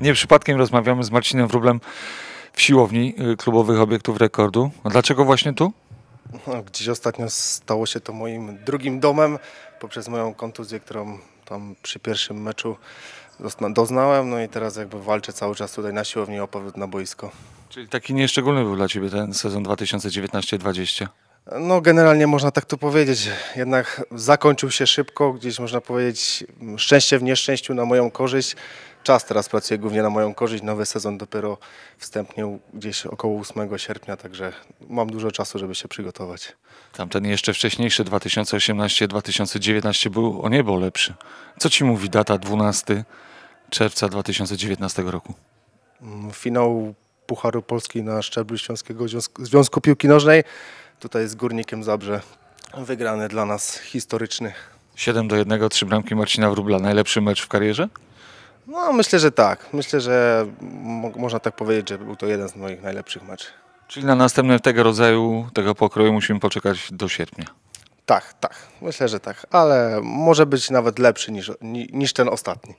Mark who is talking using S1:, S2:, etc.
S1: Nie przypadkiem rozmawiamy z Marcinem Wróblem w siłowni y, klubowych obiektów rekordu. A dlaczego właśnie tu?
S2: No, gdzieś ostatnio stało się to moim drugim domem poprzez moją kontuzję, którą tam przy pierwszym meczu doznałem, no i teraz jakby walczę cały czas tutaj na siłowni o powrót na boisko.
S1: Czyli taki nieszczególny był dla Ciebie ten sezon 2019-2020?
S2: No generalnie można tak to powiedzieć, jednak zakończył się szybko, gdzieś można powiedzieć mm, szczęście w nieszczęściu na moją korzyść czas teraz pracuję głównie na moją korzyść. Nowy sezon dopiero wstępnie gdzieś około 8 sierpnia, także mam dużo czasu, żeby się przygotować.
S1: Tamten jeszcze wcześniejszy 2018-2019 był o niebo lepszy. Co ci mówi data 12 czerwca 2019 roku?
S2: Mm, finał Pucharu Polski na szczeblu Śląskiego Związku Piłki Nożnej. Tutaj z Górnikiem Zabrze. Wygrany dla nas historyczny.
S1: 7 do 1, 3 bramki Marcina Wróbla. Najlepszy mecz w karierze?
S2: No myślę, że tak. Myślę, że można tak powiedzieć, że był to jeden z moich najlepszych meczów.
S1: Czyli na następne tego rodzaju, tego pokroju musimy poczekać do sierpnia.
S2: Tak, tak. Myślę, że tak. Ale może być nawet lepszy niż, niż ten ostatni.